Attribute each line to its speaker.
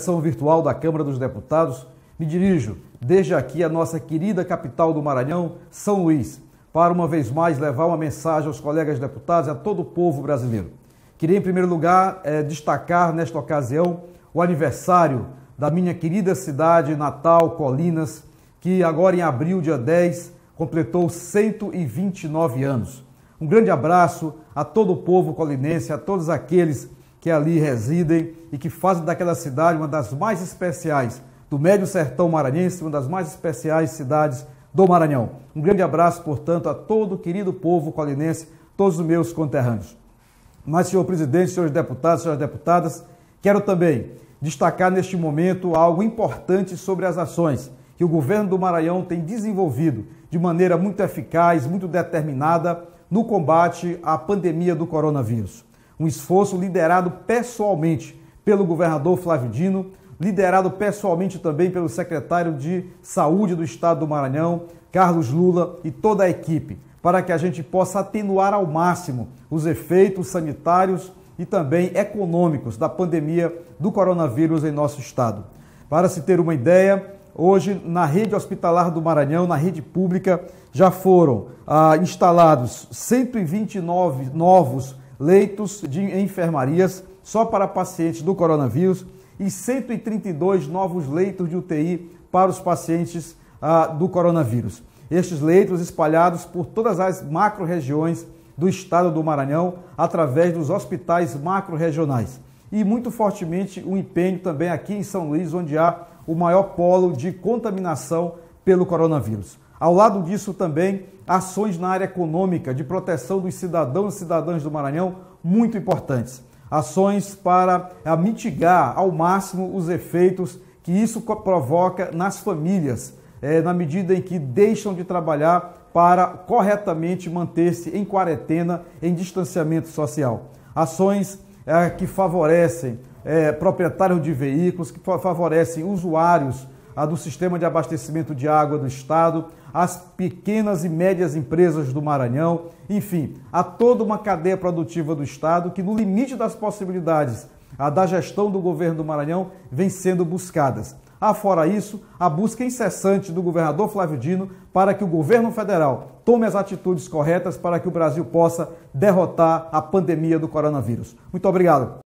Speaker 1: Sessão virtual da Câmara dos Deputados, me dirijo desde aqui à nossa querida capital do Maranhão, São Luís, para uma vez mais levar uma mensagem aos colegas deputados e a todo o povo brasileiro. Queria, em primeiro lugar, eh, destacar nesta ocasião o aniversário da minha querida cidade natal, Colinas, que agora em abril, dia 10, completou 129 anos. Um grande abraço a todo o povo colinense, a todos aqueles que ali residem e que fazem daquela cidade uma das mais especiais do Médio Sertão Maranhense, uma das mais especiais cidades do Maranhão. Um grande abraço, portanto, a todo o querido povo colinense, todos os meus conterrâneos. Mas, senhor presidente, senhores deputados, senhoras deputadas, quero também destacar neste momento algo importante sobre as ações que o governo do Maranhão tem desenvolvido de maneira muito eficaz, muito determinada no combate à pandemia do coronavírus. Um esforço liderado pessoalmente pelo governador Flávio Dino, liderado pessoalmente também pelo secretário de Saúde do Estado do Maranhão, Carlos Lula, e toda a equipe, para que a gente possa atenuar ao máximo os efeitos sanitários e também econômicos da pandemia do coronavírus em nosso estado. Para se ter uma ideia, hoje na rede hospitalar do Maranhão, na rede pública, já foram ah, instalados 129 novos leitos de enfermarias só para pacientes do coronavírus e 132 novos leitos de UTI para os pacientes ah, do coronavírus. Estes leitos espalhados por todas as macro-regiões do estado do Maranhão através dos hospitais macro-regionais. E muito fortemente o um empenho também aqui em São Luís, onde há o maior polo de contaminação pelo coronavírus. Ao lado disso também, ações na área econômica de proteção dos cidadãos e cidadãs do Maranhão, muito importantes. Ações para eh, mitigar ao máximo os efeitos que isso provoca nas famílias, eh, na medida em que deixam de trabalhar para corretamente manter-se em quarentena, em distanciamento social. Ações eh, que favorecem proprietários de veículos, que favorecem usuários a do sistema de abastecimento de água do Estado, as pequenas e médias empresas do Maranhão, enfim, a toda uma cadeia produtiva do Estado que, no limite das possibilidades a da gestão do governo do Maranhão, vem sendo buscadas. Afora isso, a busca incessante do governador Flávio Dino para que o governo federal tome as atitudes corretas para que o Brasil possa derrotar a pandemia do coronavírus. Muito obrigado.